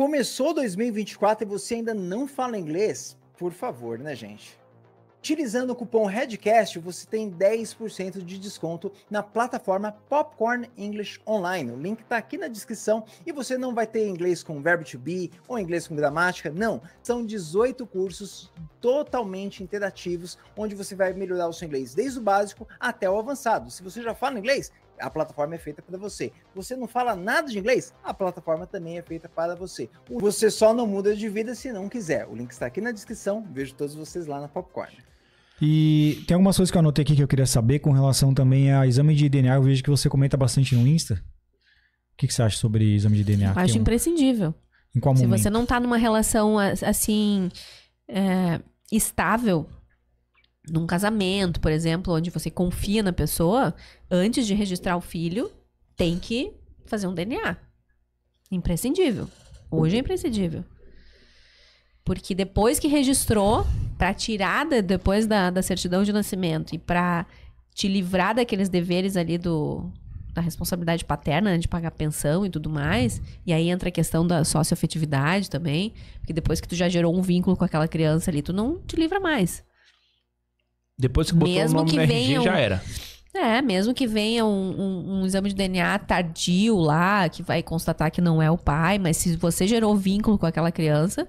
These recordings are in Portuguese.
Começou 2024 e você ainda não fala inglês? Por favor, né, gente? Utilizando o cupom REDCAST, você tem 10% de desconto na plataforma Popcorn English Online. O link está aqui na descrição e você não vai ter inglês com verbo to be ou inglês com gramática, não. São 18 cursos totalmente interativos, onde você vai melhorar o seu inglês desde o básico até o avançado. Se você já fala inglês, a plataforma é feita para você. Você não fala nada de inglês? A plataforma também é feita para você. Você só não muda de vida se não quiser. O link está aqui na descrição. Vejo todos vocês lá na Popcorn. E tem algumas coisas que eu anotei aqui que eu queria saber com relação também a exame de DNA. Eu vejo que você comenta bastante no Insta. O que, que você acha sobre exame de DNA? Eu acho um... imprescindível. Em qual Se momento? você não está numa relação assim é, estável, num casamento, por exemplo, onde você confia na pessoa, antes de registrar o filho, tem que fazer um DNA. Imprescindível. Hoje é imprescindível. Porque depois que registrou, para tirar depois da, da certidão de nascimento e para te livrar daqueles deveres ali do, da responsabilidade paterna, né, de pagar pensão e tudo mais. E aí entra a questão da socioafetividade também, porque depois que tu já gerou um vínculo com aquela criança ali, tu não te livra mais. Depois que botou mesmo o nome que no RG, já era. É, mesmo que venha um, um, um, exame de DNA tardio lá, que vai constatar que não é o pai, mas se você gerou vínculo com aquela criança,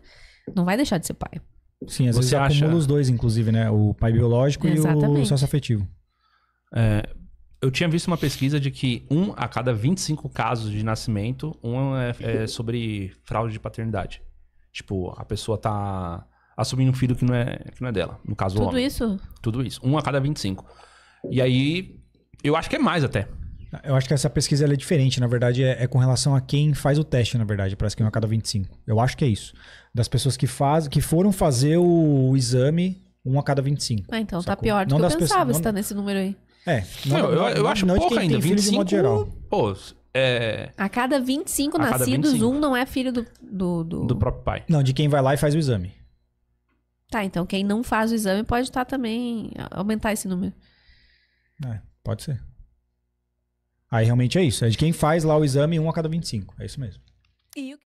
não vai deixar de ser pai. Sim, às você vezes acha... acumula os dois, inclusive, né? O pai biológico Exatamente. e o socioafetivo. É, eu tinha visto uma pesquisa de que um a cada 25 casos de nascimento, um é, é sobre fraude de paternidade. Tipo, a pessoa tá assumindo um filho que não é, que não é dela. No caso, Tudo homem. isso? Tudo isso. Um a cada 25. E aí, eu acho que é mais até. Eu acho que essa pesquisa é diferente, na verdade, é, é, com relação a quem faz o teste, na verdade, parece que é um a cada 25. Eu acho que é isso. Das pessoas que faz, que foram fazer o, o exame, um a cada 25. Ah, então tá sacou? tá pior do não que eu pensava, pessoas, não... tá nesse número aí. É. Não, eu, eu acho não é pouco ainda, 25, de modo geral. Pô, é... A cada 25 a nascidos, cada 25. um não é filho do, do, do... do próprio pai. Não, de quem vai lá e faz o exame. Tá, então quem não faz o exame pode estar tá também. aumentar esse número. É, pode ser. Aí realmente é isso. É de quem faz lá o exame, um a cada 25. É isso mesmo. E o